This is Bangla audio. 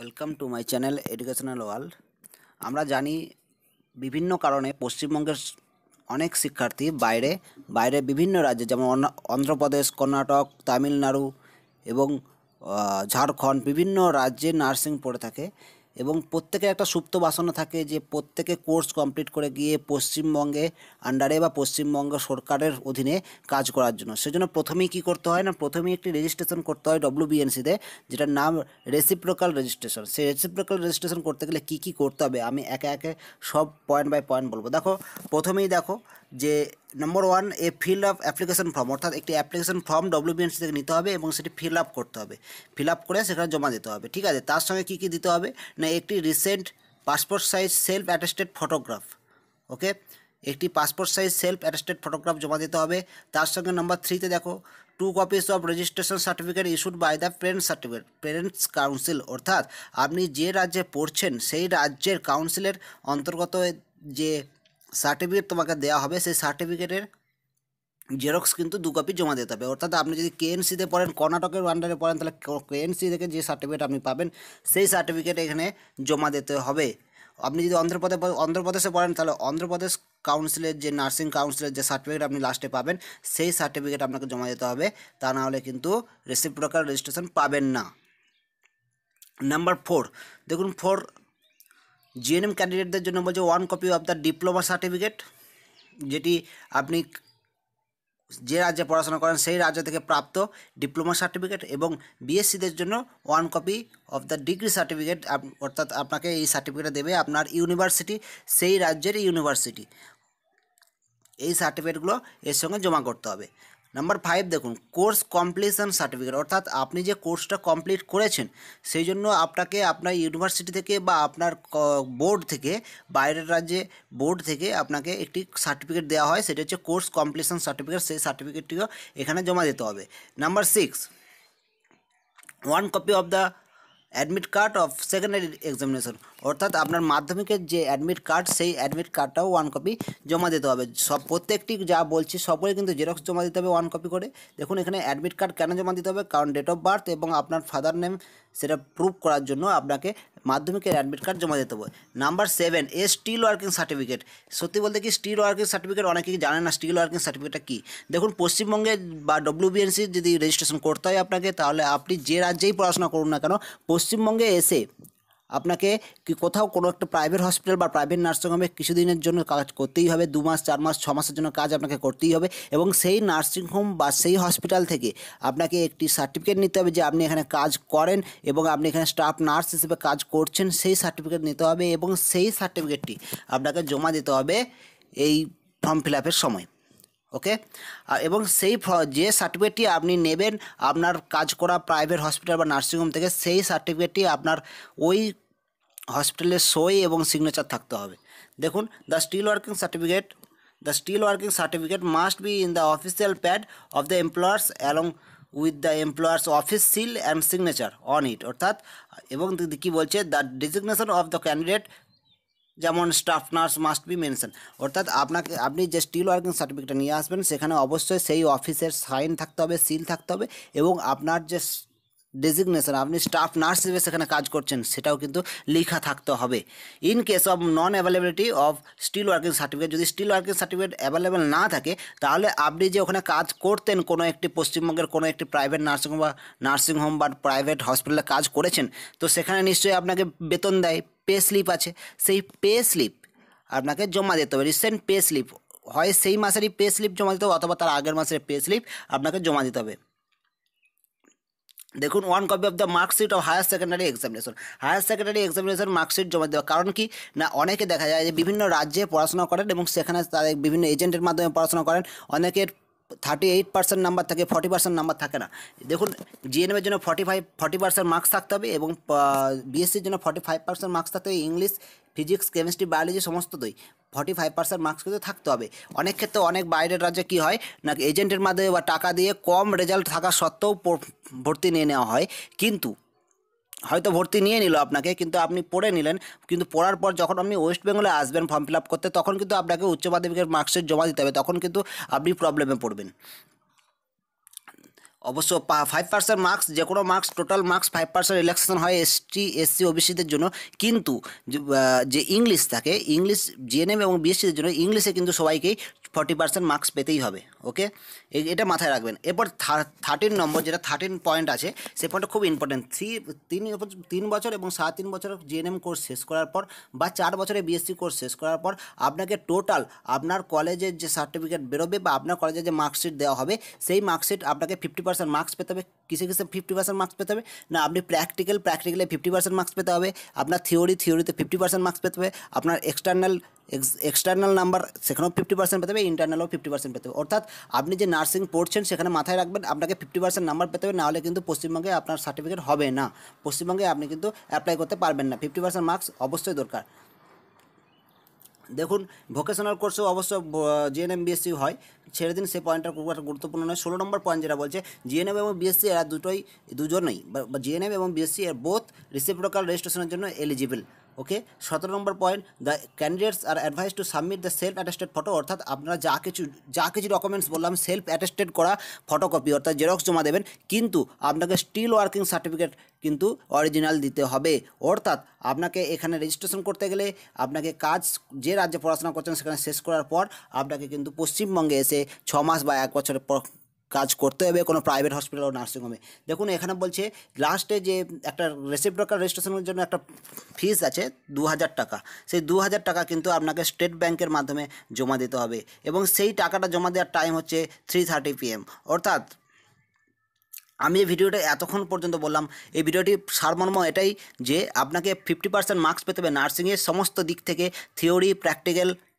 welcome to my channel educational world আমরা জানি বিভিন্ন কারণে পশ্চিমবঙ্গের অনেক শিক্ষার্থী বাইরে বাইরে বিভিন্ন রাজ্যে যেমন অন্ধ্রপ্রদেশ কর্ণাটক তামিলনাড়ু এবং ঝাড়খণ্ড বিভিন্ন রাজ্যে নার্সিং পড়ে থাকে এবং প্রত্যেকের একটা সুপ্ত বাসনা থাকে যে প্রত্যেকে কোর্স কমপ্লিট করে গিয়ে পশ্চিমবঙ্গে আন্ডারে বা পশ্চিমবঙ্গ সরকারের অধীনে কাজ করার জন্য সেজন্য প্রথমেই কি করতে হয় না প্রথমেই একটি রেজিস্ট্রেশন করতে হয় বিএনসিতে যেটার নাম রেসিপ্রোকাল রেজিস্ট্রেশন সেই রেসিপ্রোকাল রেজিস্ট্রেশন করতে গেলে কি কি করতে হবে আমি একে একে সব পয়েন্ট বাই পয়েন্ট বলবো দেখো প্রথমেই দেখো যে number one a fill up application form অর্থাৎ একটি অ্যাপ্লিকেশন ফর্ম ডব্লিউবিএনসি থেকে নিতে হবে এবং সেটি ফিল আপ করতে হবে ফিল আপ করে সেখানে জমা দিতে হবে ঠিক আছে তার সঙ্গে কী কী দিতে হবে না একটি recent passport size self attested photograph okay একটি passport size self attested photograph জমা দিতে হবে তার সঙ্গে নম্বর থ্রিতে দেখো two copies of registration certificate issued by the parents certificate parents council অর্থাৎ আপনি যে রাজ্যে পড়ছেন সেই রাজ্যের কাউন্সিলের অন্তর্গত যে সার্টিফিকেট তোমাকে দেওয়া হবে সেই সার্টিফিকেটের জেরক্স কিন্তু দু কপি জমা দিতে হবে অর্থাৎ আপনি যদি কেএনসিতে পড়েন কর্ণাটকের আন্ডারে পড়েন তাহলে কেএনসি থেকে যে সার্টিফিকেট আপনি পাবেন সেই সার্টিফিকেট এখানে জমা দিতে হবে আপনি যদি অন্ধ্রপ্রদেশ অন্ধ্রপ্রদেশে পড়েন তাহলে অন্ধ্রপ্রদেশ কাউন্সিলের যে নার্সিং কাউন্সিলের যে সার্টিফিকেট আপনি লাস্টে পাবেন সেই সার্টিফিকেট আপনাকে জমা দিতে হবে তা নাহলে হলে কিন্তু রেসিপ্রোকাল রেজিস্ট্রেশন পাবেন না নাম্বার ফোর দেখুন ফোর জিএনএম ক্যান্ডিডেটদের জন্য বলছে one copy of the diploma certificate যেটি আপনি যে রাজ্যে পড়াশোনা করেন সেই রাজ্য থেকে প্রাপ্ত ডিপ্লোমা সার্টিফিকেট এবং বিএসসিদের জন্য one copy of the degree certificate অর্থাৎ আপনাকে এই সার্টিফিকেট দেবে আপনার ইউনিভার্সিটি সেই রাজ্যের ইউনিভার্সিটি এই সার্টিফিকেটগুলো এর সঙ্গে জমা করতে হবে নাম্বার ফাইভ দেখুন কোর্স কমপ্লিশন সার্টিফিকেট অর্থাৎ আপনি যে কোর্সটা কমপ্লিট করেছেন সেই জন্য আপনাকে আপনার ইউনিভার্সিটি থেকে বা আপনার বোর্ড থেকে বাইরের রাজ্যে বোর্ড থেকে আপনাকে একটি সার্টিফিকেট দেওয়া হয় সেটা হচ্ছে কোর্স কমপ্লিশন সার্টিফিকেট সেই সার্টিফিকেটটিও এখানে জমা দিতে হবে number six one copy of the admit card of secondary examination অর্থাৎ আপনার মাধ্যমিকের যে অ্যাডমিট কার্ড সেই অ্যাডমিট কার্ডটাও ওয়ান কপি জমা দিতে হবে সব প্রত্যেকটি যা বলছি সবগুলো কিন্তু জেরক্স জমা দিতে হবে ওয়ান কপি করে দেখুন এখানে অ্যাডমিট কার্ড কেন জমা দিতে হবে কারণ ডেট অফ বার্থ এবং আপনার ফাদার নেম সেটা প্রুভ করার জন্য আপনাকে মাধ্যমিকের অ্যাডমিট কার্ড জমা দিতে হবে number seven a still working certificate সত্যি বলতে কি স্টিল ওয়ার্কিং সার্টিফিকেট অনেকেই জানে না স্টিল ওয়ার্কিং সার্টিফিকেটটা কী দেখুন পশ্চিমবঙ্গে বা ডব্লিউবিএনসি যদি রেজিস্ট্রেশন করতে হয় আপনাকে তাহলে আপনি যে রাজ্যেই পড়াশোনা করুন না কেন পশ্চিমবঙ্গে এসে আপনাকে কি কোথাও কোনো একটা প্রাইভেট হসপিটাল বা প্রাইভেট নার্সিং হোমে কিছুদিনের জন্য কাজ করতেই হবে দু মাস চার মাস ছ মাসের জন্য কাজ আপনাকে করতেই হবে এবং সেই নার্সিং হোম বা সেই হসপিটাল থেকে আপনাকে একটি সার্টিফিকেট নিতে হবে যে আপনি এখানে কাজ করেন এবং আপনি এখানে স্টাফ নার্স হিসেবে কাজ করছেন সেই সার্টিফিকেট নিতে হবে এবং সেই সার্টিফিকেটটি আপনাকে জমা দিতে হবে এই ফর্ম ফিল আপের সময় ওকে এবং সেই যে সার্টিফিকেটটি আপনি নেবেন আপনার কাজ করা প্রাইভেট হসপিটাল বা নার্সিংহোম থেকে সেই সার্টিফিকেটটি আপনার ওই হসপিটালের সই এবং সিগনেচার থাকতে হবে দেখুন the still working certificate the still working certificate must be in the official pad of the employers along with the employers office seal and signature on it অর্থাৎ এবং কী বলছে the designation of the candidate যেমন staff nurse must be mention অর্থাৎ আপনাকে আপনি যে স্টিল ওয়ার্কিং সার্টিফিকেটটা নিয়ে আসবেন সেখানে অবশ্যই সেই অফিসের সাইন থাকতে হবে সিল থাকতে হবে এবং আপনার যে ডেজিগনেশন আপনি স্টাফ নার্স হিসেবে সেখানে কাজ করছেন সেটাও কিন্তু লেখা থাকতে হবে in case of non availability of still working certificate যদি স্টিল ওয়ার্কিং সার্টিফিকেট অ্যাভেলেবেল না থাকে তাহলে আপনি যে ওখানে কাজ করতেন কোনো একটি পশ্চিমবঙ্গের কোনো একটি প্রাইভেট হোম বা নার্সিংহোম বা প্রাইভেট হসপিটালে কাজ করেছেন তো সেখানে নিশ্চয়ই আপনাকে বেতন দেয় পে স্লিপ আছে সেই পে স্লিপ আপনাকে জমা দিতে হবে রিসেন্ট পে স্লিপ হয় সেই মাসেরই পে স্লিপ জমা দিতে হবে অথবা তার আগের মাসের পে স্লিপ আপনাকে জমা দিতে হবে দেখুন one copy of the marksheet of higher secondary examination higher secondary examination marksheet জমা দেওয়া কারণ কি না অনেকে দেখা যায় যে বিভিন্ন রাজ্যে পড়াশোনা করেন এবং সেখানে তাদের বিভিন্ন এজেন্টের মাধ্যমে পড়াশোনা করেন অনেকের থার্টি এইট পার্সেন্ট নাম্বার থাকে ফর্টি পার্সেন্ট নাম্বার থাকে না দেখুন জিএনএমের জন্য forty five forty percent marks থাকতে হবে এবং বিএসসির জন্য ফর্টি ফাইভ পার্সেন্ট মার্কস থাকতে হবে ইংলিশ ফিজিক্স কেমিস্ট্রি বায়োলজি সমস্ত দই ফর্টি ফাইভ পার্সেন্ট মার্কস কিন্তু থাকতে হবে অনেক ক্ষেত্রে অনেক বাইরের রাজ্যে কী হয় না এজেন্টের মাধ্যমে বা টাকা দিয়ে কম রেজাল্ট থাকা সত্ত্বেও ভর্তি নিয়ে নেওয়া হয় কিন্তু হয়তো ভর্তি নিয়ে নিল আপনাকে কিন্তু আপনি পড়ে নিলেন কিন্তু পড়ার পর যখন আপনি ওয়েস্ট বেঙ্গলে আসবেন ফর্ম ফিল আপ করতে তখন কিন্তু আপনাকে উচ্চ মাধ্যমিকের মার্কশিট জমা দিতে হবে তখন কিন্তু আপনি প্রবলেমে পড়বেন অবশ্য ফাইভ পার্সেন্ট মার্কস যে কোনো marks total marks five percent relaxation হয় এসটি এসসি ওবিসিদের জন্য কিন্তু যে ইংলিশ থাকে ইংলিশ জিএনএম এবং বিএসসিদের জন্য ইংলিশে কিন্তু সবাইকেই ফর্টি পার্সেন্ট মার্কস পেতেই হবে ওকে এটা মাথায় রাখবেন এরপর থার্টিন নম্বর যেটা থার্টিন পয়েন্ট আছে সে পয়েন্টটা খুব ইম্পর্টেন্ট থ্রি তিন তিন বছর এবং সাড়ে তিন বছর জিএনএম কোর্স শেষ করার পর বা চার বছরে বিএসসি কোর্স শেষ করার পর আপনাকে টোটাল আপনার কলেজের যে সার্টিফিকেট বেরোবে বা আপনার কলেজের যে মার্কশিট দেওয়া হবে সেই মার্কশিট আপনাকে ফিফটি পার্সেন্ট মার্কস পেতে হবে কিসে কিসে ফিফটি পার্সেন্ট মার্কস পেতে হবে না আপনি প্র্যাকটিক্যাল প্র্যাকটিক্যালে ফিফটি পার্সেন্ট মার্কস পেতে হবে আপনার থিওরি থিওরিতে ফিফটি পার্সেন্ট মার্কস পেতে হবে আপনার এক্সটার্নাল এক্সটার্নাল নাম্বার সেখানেও ফিফটি পার্সেন্ট পেতে হবে ইন্টারনালও ফিফটি পার্সেন্ট পেতে হবে অর্থাৎ আপনি যে নার্সিং পড়ছেন সেখানে মাথায় রাখবেন আপনাকে ফিফটি পার্সেন্ট নাম্বার পেতে হবে নাহলে কিন্তু পশ্চিমবঙ্গে আপনার সার্টিফিকেট হবে না পশ্চিমবঙ্গে আপনি কিন্তু অ্যাপ্লাই করতে পারবেন না ফিফটি পার্সেন্ট মার্কস অবশ্যই দরকার দেখুন ভোকেশনাল কোর্সেও অবশ্য জিএনএম বিএসসি হয় ছেড়ে দিন সে পয়েন্টটা খুব একটা গুরুত্বপূর্ণ নয় ষোলো নম্বর পয়েন্ট যেটা বলছে জিএনএম এবং বিএসসি এরা দুটোই দুজনেই বা জিএনএম এবং বিএসসি এর বোথ রিসিপ্রোকাল রেজিস্ট্রেশনের জন্য এলিজিবল ওকে সতেরো নম্বর point the candidates are advise to submit the self attested photo অর্থাৎ আপনারা যা কিছু যা কিছু ডকুমেন্টস বললাম সেলফ অ্যাটেস্টেড করা ফটোকপি অর্থাৎ জেরক্স জমা দেবেন কিন্তু আপনাকে স্টিল ওয়ার্কিং সার্টিফিকেট কিন্তু অরিজিনাল দিতে হবে অর্থাৎ আপনাকে এখানে রেজিস্ট্রেশন করতে গেলে আপনাকে কাজ যে রাজ্যে পড়াশোনা করছেন সেখানে শেষ করার পর আপনাকে কিন্তু পশ্চিমবঙ্গে এসে ছ মাস বা এক বছরের কাজ করতে হবে কোনো প্রাইভেট হসপিটাল ও নার্সিংহোমে দেখুন এখানে বলছে লাস্টে যে একটা রেসিপ্রোকাল রেজিস্ট্রেশনের জন্য একটা ফিস আছে দু হাজার টাকা সেই দু হাজার টাকা কিন্তু আপনাকে স্টেট ব্যাংকের মাধ্যমে জমা দিতে হবে এবং সেই টাকাটা জমা দেওয়ার টাইম হচ্ছে থ্রি থার্টি পিএম অর্থাৎ আমি এই ভিডিওটা এতক্ষণ পর্যন্ত বললাম এই ভিডিওটি সারমর্ম এটাই যে আপনাকে ফিফটি পার্সেন্ট মার্কস পেতে হবে নার্সিংয়ের সমস্ত দিক থেকে থিওরি প্র্যাকটিক্যাল